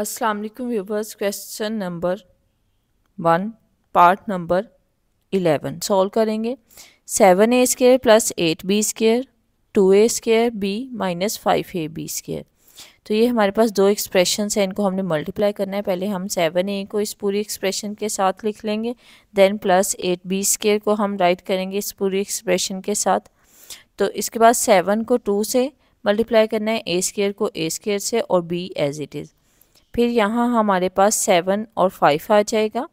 Aslam viewers question number one part number eleven solve करेंगे seven a square plus eight b square two a square b minus five a b square तो ये हमारे पास दो expression हैं इनको हमने multiply करना है पहले हम सेवन ए को इस पूरी एक्सप्रेशन के साथ लिख लेंगे then plus eight b square को हम राइट करेंगे इस पूरी एक्सप्रेशन के साथ तो इसके बाद सेवन को टू से मल्टीप्लाई करना है ए स्केयर को ए स्केयर से और बी एज इट इज़ फिर यहाँ हमारे पास सेवन और फाइव आ जाएगा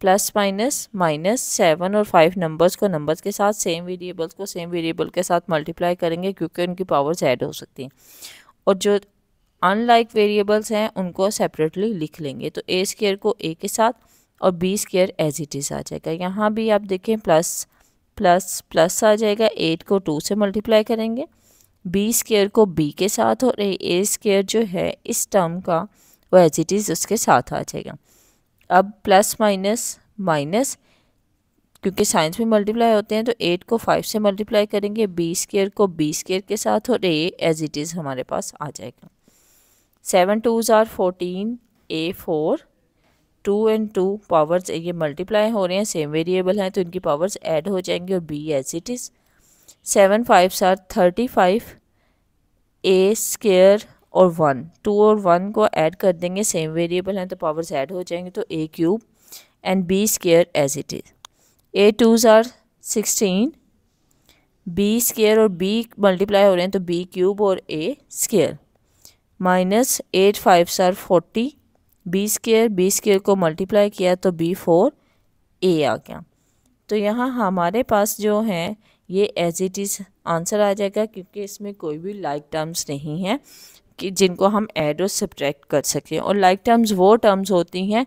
प्लस माइनस माइनस सेवन और फाइव नंबर्स को नंबर्स के साथ सेम वेरिएबल्स को सेम वेरिएबल के साथ मल्टीप्लाई करेंगे क्योंकि उनकी पावर्स ऐड हो सकती हैं और जो अनलाइक वेरिएबल्स हैं उनको सेपरेटली लिख लेंगे तो ए स्केयर को ए के साथ और b square as it is आ जाएगा यहाँ भी आप देखें प्लस प्लस प्लस आ जाएगा एट को टू से मल्टीप्लाई करेंगे बी स्केयर को बी के साथ और ए स्केयर जो है इस टर्म का वो एज इट इज़ उसके साथ आ जाएगा अब प्लस माइनस माइनस क्योंकि साइंस में मल्टीप्लाई होते हैं तो एट को फाइव से मल्टीप्लाई करेंगे बी स्केयर को बी स्केयर के साथ और ए एज इट इज़ हमारे पास आ जाएगा seven two are fourteen a four two and two powers ये मल्टीप्लाई हो रहे हैं सेम वेरिएबल हैं तो इनकी पावर्स ऐड हो जाएंगे और b as it is seven five are thirty five a square और वन टू और वन को ऐड कर देंगे सेम वेरिएबल हैं तो पावर्स ऐड हो जाएंगे तो a cube and b square as it is a twos are sixteen b square और बी मल्टीप्लाई हो रहे हैं तो बी क्यूब और a square minus eight five are forty b square b square को मल्टीप्लाई किया तो बी फोर ए आ गया तो यहाँ हमारे पास जो है ये एज इट इज़ आंसर आ जाएगा क्योंकि इसमें कोई भी लाइक like टर्म्स नहीं है कि जिनको हम ऐड और सब्ट्रैक्ट कर सकते हैं और लाइक like टर्म्स वो टर्म्स होती हैं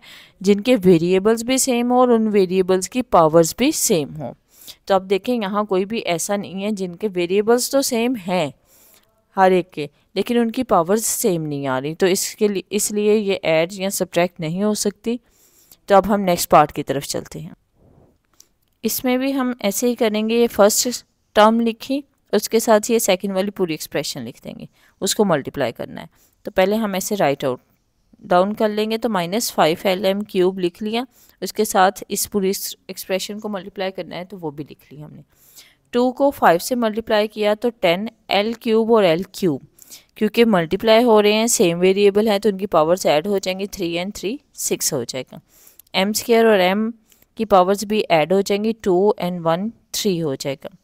जिनके वेरिएबल्स भी सेम हो और उन वेरिएबल्स की पावर्स भी सेम हो तो आप देखें यहाँ कोई भी ऐसा नहीं है जिनके वेरिएबल्स तो सेम हैं हर एक के लेकिन उनकी पावर्स सेम नहीं आ रही तो इसके लिए इसलिए ये ऐड या सब्ट्रैक्ट नहीं हो सकती तो अब हम नेक्स्ट पार्ट की तरफ चलते हैं इसमें भी हम ऐसे ही करेंगे ये फर्स्ट टर्म लिखी उसके साथ ये सेकेंड वाली पूरी एक्सप्रेशन लिख देंगे उसको मल्टीप्लाई करना है तो पहले हम ऐसे राइट आउट डाउन कर लेंगे तो minus five l m cube लिख लिया उसके साथ इस पूरी एक्सप्रेशन को मल्टीप्लाई करना है तो वो भी लिख लिया हमने टू को फाइव से मल्टीप्लाई किया तो टेन एल क्यूब और एल क्यूब क्योंकि मल्टीप्लाई हो रहे हैं सेम वेरिएबल हैं तो उनकी पावर्स ऐड हो जाएंगी थ्री एंड थ्री सिक्स हो जाएगा एम स्केयर और एम की पावर्स भी ऐड हो जाएंगी टू एंड वन थ्री हो जाएगा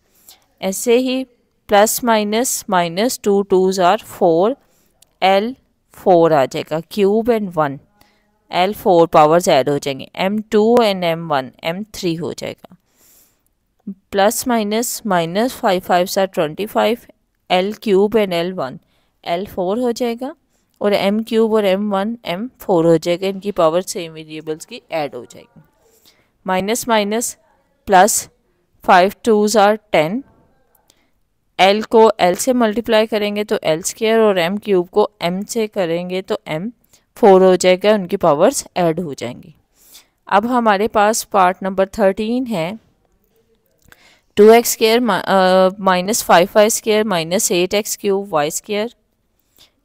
ऐसे ही plus minus minus two twos are four l four आ जाएगा cube and one l four powers add हो जाएंगे m two and m one m three हो जाएगा plus minus minus five five are twenty five l cube and l one l four हो जाएगा और m cube और m one m four हो जाएगा इनकी पावर सेम वेरिएबल्स की ऐड हो जाएगी minus minus plus five two are ten l को एल से मल्टीप्लाई करेंगे तो एल स्केयर और एम क्यूब को एम से करेंगे तो एम फोर हो जाएगा उनकी पावर्स ऐड हो जाएंगी अब हमारे पास पार्ट नंबर थर्टीन है two x square minus five y square minus eight x cube y square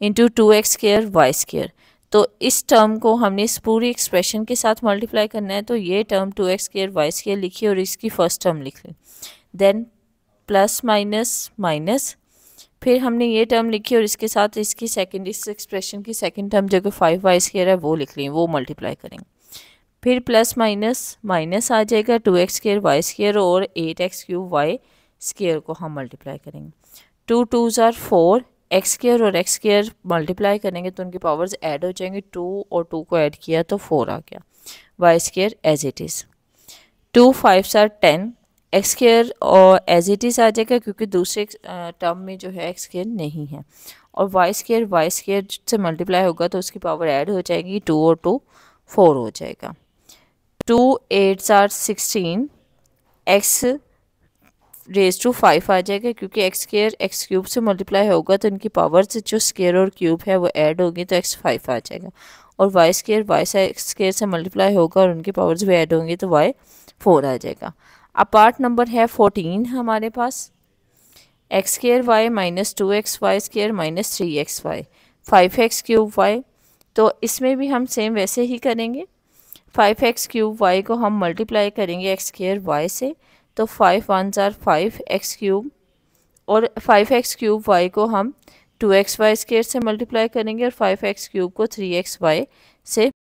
into two x square y square तो इस टर्म को हमने इस पूरी एक्सप्रेशन के साथ मल्टीप्लाई करना है तो ये term two x square y square लिखी और इसकी फर्स्ट टर्म लिख ली देन प्लस माइनस माइनस फिर हमने ये टर्म लिखी और इसके साथ इसकी सेकेंड इस एक्सप्रेशन की सेकेंड टर्म जो कि फाइव वाई स्केयर है वो लिख लें वो मल्टीप्लाई करेंगे फिर प्लस माइनस माइनस आ जाएगा two x square y square और eight x cube y square को हम मल्टीप्लाई करेंगे two two are four x square और एक्स स्केयर मल्टीप्लाई करेंगे तो उनके पावर्स ऐड हो जाएंगे टू और टू को ऐड किया तो फोर आ गया y square as it is two five are ten x square और एज इट इज़ आ जाएगा क्योंकि दूसरे टर्म में जो है एक्स केयर नहीं है और वाई स्केयर वाई स्केयर से मल्टीप्लाई होगा तो उसकी पावर ऐड हो जाएगी टू और टू फोर हो जाएगा two eights are sixteen x raise to five आ जाएगा क्योंकि एक्स स्केयर एक्स क्यूब से मल्टीप्लाई होगा तो इनकी पावर से जो स्केयर और क्यूब है वो ऐड होगी तो एक्स फाइव आ जाएगा और वाई स्केयर वाई स्केयर से मल्टीप्लाई होगा और उनकी पावर्स भी ऐड होंगी तो वाई फोर आ जाएगा अपार्ट नंबर है फोर्टीन हमारे पास x square y minus two x y square minus three x y five x cube y तो इसमें भी हम सेम वैसे ही करेंगे फाइव एक्स क्यूब वाई को हम मल्टीप्लाई करेंगे एक्स स्केयर वाई से तो five one are five x cube और फाइव एक्स क्यूब वाई को हम टू एक्स वाई स्केयर से मल्टीप्लाई करेंगे और फाइव एक्स क्यूब को थ्री एक्स वाई से